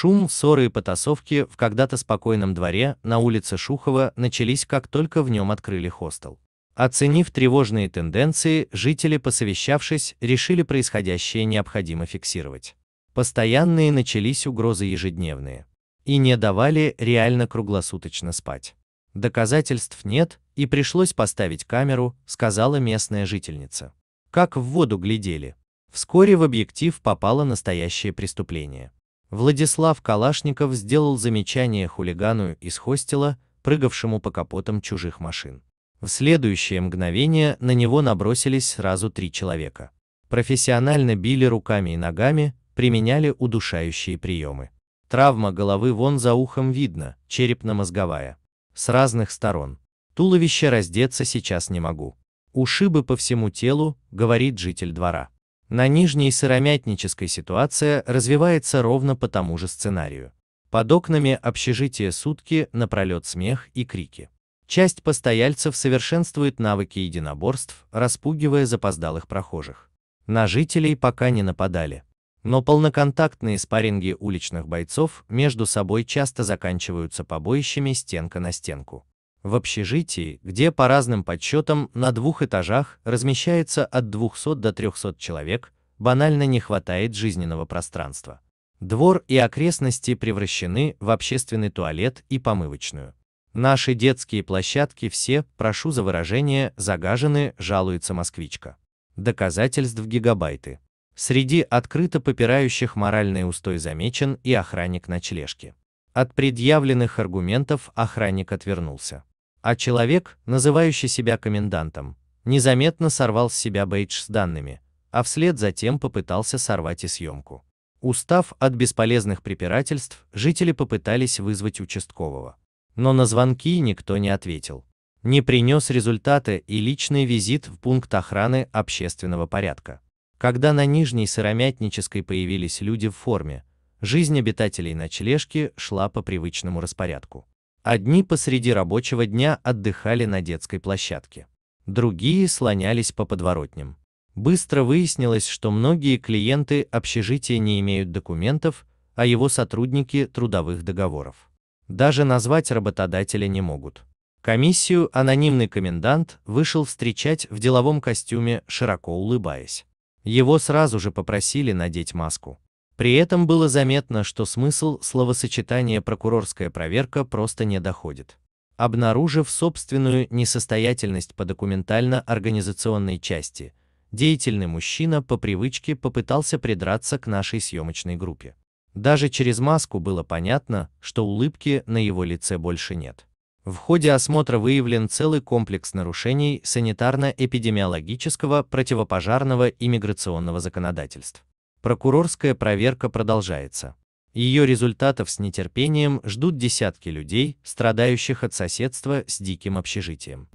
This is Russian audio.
Шум, ссоры и потасовки в когда-то спокойном дворе на улице Шухова начались, как только в нем открыли хостел. Оценив тревожные тенденции, жители, посовещавшись, решили происходящее необходимо фиксировать. Постоянные начались угрозы ежедневные. И не давали реально круглосуточно спать. Доказательств нет, и пришлось поставить камеру, сказала местная жительница. Как в воду глядели. Вскоре в объектив попало настоящее преступление. Владислав Калашников сделал замечание хулигану из хостела, прыгавшему по капотам чужих машин. В следующее мгновение на него набросились сразу три человека. Профессионально били руками и ногами, применяли удушающие приемы. Травма головы вон за ухом видно, черепно-мозговая. С разных сторон. Туловище раздеться сейчас не могу. Ушибы по всему телу, говорит житель двора. На Нижней Сыромятнической ситуация развивается ровно по тому же сценарию. Под окнами общежития сутки напролет смех и крики. Часть постояльцев совершенствует навыки единоборств, распугивая запоздалых прохожих. На жителей пока не нападали. Но полноконтактные спарринги уличных бойцов между собой часто заканчиваются побоищами стенка на стенку. В общежитии, где по разным подсчетам на двух этажах размещается от 200 до 300 человек, банально не хватает жизненного пространства. Двор и окрестности превращены в общественный туалет и помывочную. Наши детские площадки все, прошу за выражение, загажены, жалуется москвичка. Доказательств гигабайты. Среди открыто попирающих моральный устой замечен и охранник ночлежки. От предъявленных аргументов охранник отвернулся. А человек, называющий себя комендантом, незаметно сорвал с себя бейдж с данными, а вслед за тем попытался сорвать и съемку. Устав от бесполезных препирательств, жители попытались вызвать участкового. Но на звонки никто не ответил. Не принес результата и личный визит в пункт охраны общественного порядка. Когда на Нижней Сыромятнической появились люди в форме, жизнь обитателей ночлежки шла по привычному распорядку. Одни посреди рабочего дня отдыхали на детской площадке. Другие слонялись по подворотням. Быстро выяснилось, что многие клиенты общежития не имеют документов, а его сотрудники – трудовых договоров. Даже назвать работодателя не могут. Комиссию анонимный комендант вышел встречать в деловом костюме, широко улыбаясь. Его сразу же попросили надеть маску. При этом было заметно, что смысл словосочетания «прокурорская проверка» просто не доходит. Обнаружив собственную несостоятельность по документально-организационной части, деятельный мужчина по привычке попытался придраться к нашей съемочной группе. Даже через маску было понятно, что улыбки на его лице больше нет. В ходе осмотра выявлен целый комплекс нарушений санитарно-эпидемиологического, противопожарного и миграционного законодательств. Прокурорская проверка продолжается. Ее результатов с нетерпением ждут десятки людей, страдающих от соседства с диким общежитием.